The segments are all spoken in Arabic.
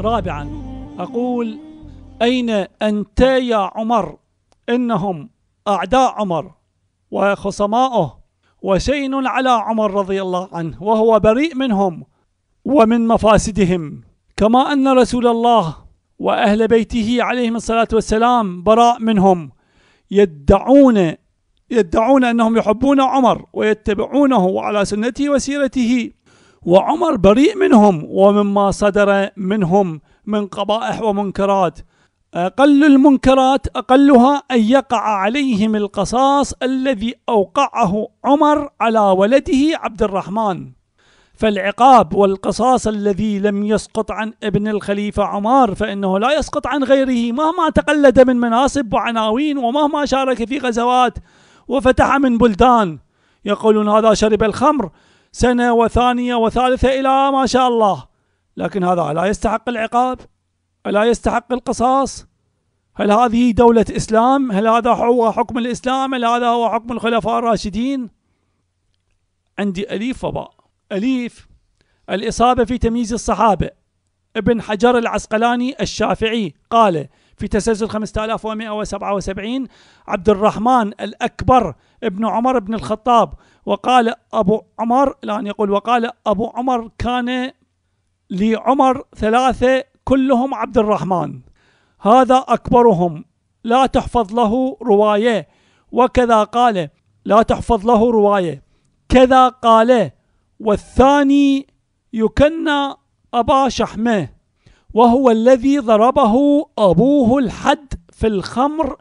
رابعا أقول أين أنت يا عمر إنهم أعداء عمر وخصماؤه وشين على عمر رضي الله عنه وهو بريء منهم ومن مفاسدهم كما أن رسول الله وأهل بيته عليهم الصلاة والسلام براء منهم يدعون يدعون أنهم يحبون عمر ويتبعونه وعلى سنته وسيرته وعمر بريء منهم ومما صدر منهم من قبائح ومنكرات أقل المنكرات أقلها أن يقع عليهم القصاص الذي أوقعه عمر على ولده عبد الرحمن فالعقاب والقصاص الذي لم يسقط عن ابن الخليفة عمر فإنه لا يسقط عن غيره مهما تقلد من مناصب وعناوين ومهما شارك في غزوات وفتح من بلدان يقولون هذا شرب الخمر سنة وثانية وثالثة إلى ما شاء الله لكن هذا ألا يستحق العقاب ألا يستحق القصاص هل هذه دولة إسلام هل هذا هو حكم الإسلام هل هذا هو حكم الخلفاء الراشدين عندي أليف وباء أليف الإصابة في تمييز الصحابة ابن حجر العسقلاني الشافعي قال في تسلسل 5177 عبد الرحمن الأكبر ابن عمر بن الخطاب وقال أبو عمر الآن يقول وقال أبو عمر كان لعمر ثلاثة كلهم عبد الرحمن هذا أكبرهم لا تحفظ له رواية وكذا قال لا تحفظ له رواية كذا قال والثاني يكنى أبا شحمة وهو الذي ضربه أبوه الحد في الخمر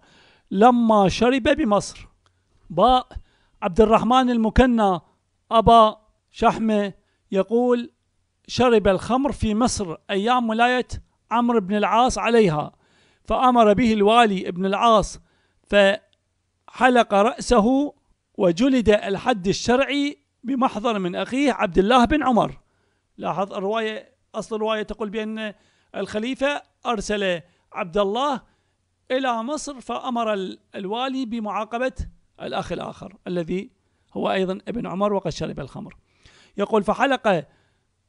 لما شرب بمصر باء عبد الرحمن المكنى أبا شحمة يقول شرب الخمر في مصر أيام ولاية عمرو بن العاص عليها فأمر به الوالي ابن العاص فحلق رأسه وجلد الحد الشرعي بمحضر من أخيه عبد الله بن عمر لاحظ الرواية أصل الرواية تقول بأن الخليفة أرسل عبد الله إلى مصر فأمر الوالي بمعاقبة الأخ الآخر الذي هو أيضا ابن عمر وقد شرب الخمر يقول فحلق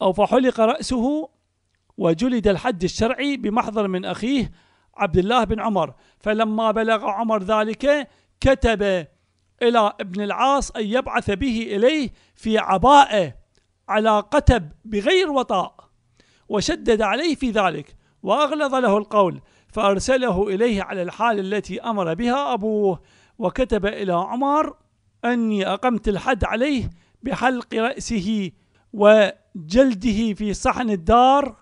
أو فحلق رأسه وجلد الحد الشرعي بمحضر من أخيه عبد الله بن عمر فلما بلغ عمر ذلك كتب إلى ابن العاص أن يبعث به إليه في عباءة على قتب بغير وطاء وشدد عليه في ذلك وأغلظ له القول فأرسله إليه على الحال التي أمر بها أبوه وكتب إلى عمر أني أقمت الحد عليه بحلق رأسه وجلده في صحن الدار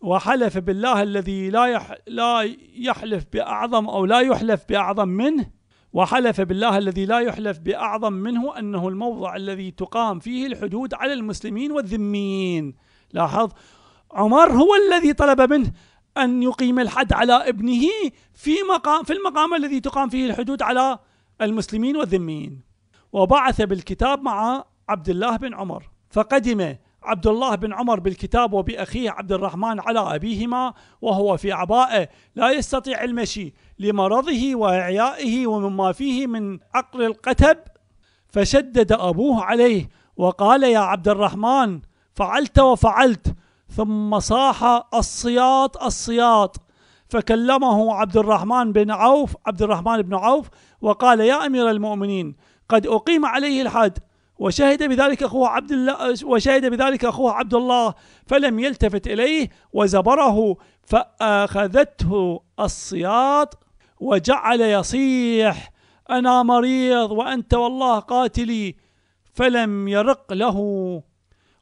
وحلف بالله الذي لا لا يحلف بأعظم أو لا يحلف بأعظم منه وحلف بالله الذي لا يحلف بأعظم منه أنه الموضع الذي تقام فيه الحدود على المسلمين والذميين لاحظ عمر هو الذي طلب منه أن يقيم الحد على ابنه في مقام في المقام الذي تقام فيه الحدود على المسلمين والذميين وبعث بالكتاب مع عبد الله بن عمر فقدم عبد الله بن عمر بالكتاب وبأخيه عبد الرحمن على أبيهما وهو في عباءة لا يستطيع المشي لمرضه وإعيائه ومما فيه من عقل القتب فشدد أبوه عليه وقال يا عبد الرحمن فعلت وفعلت ثم صاح الصياط الصياط فكلمه عبد الرحمن بن عوف عبد الرحمن بن عوف وقال يا أمير المؤمنين قد أقيم عليه الحد وشهد بذلك أخوه عبد الله وشهد بذلك أخوه عبد الله فلم يلتفت إليه وزبره فأخذته الصياط وجعل يصيح أنا مريض وأنت والله قاتلي فلم يرق له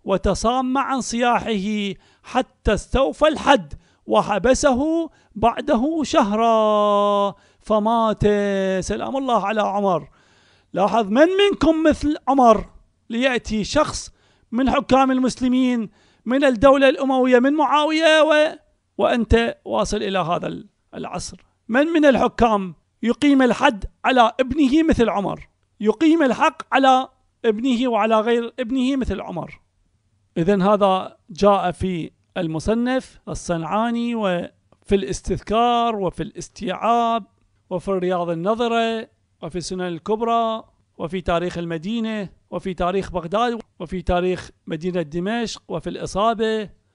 وتصام عن صياحه حتى استوفى الحد وحبسه بعده شهرا فمات سلام الله على عمر لاحظ من منكم مثل عمر ليأتي شخص من حكام المسلمين من الدولة الأموية من معاوية و... وأنت واصل إلى هذا العصر من من الحكام يقيم الحد على ابنه مثل عمر يقيم الحق على ابنه وعلى غير ابنه مثل عمر إذا هذا جاء في المصنف الصنعاني وفي الاستذكار وفي الاستيعاب وفي الرياض النظرة وفي السنن الكبرى وفي تاريخ المدينة وفي تاريخ بغداد وفي تاريخ مدينة دمشق وفي الإصابة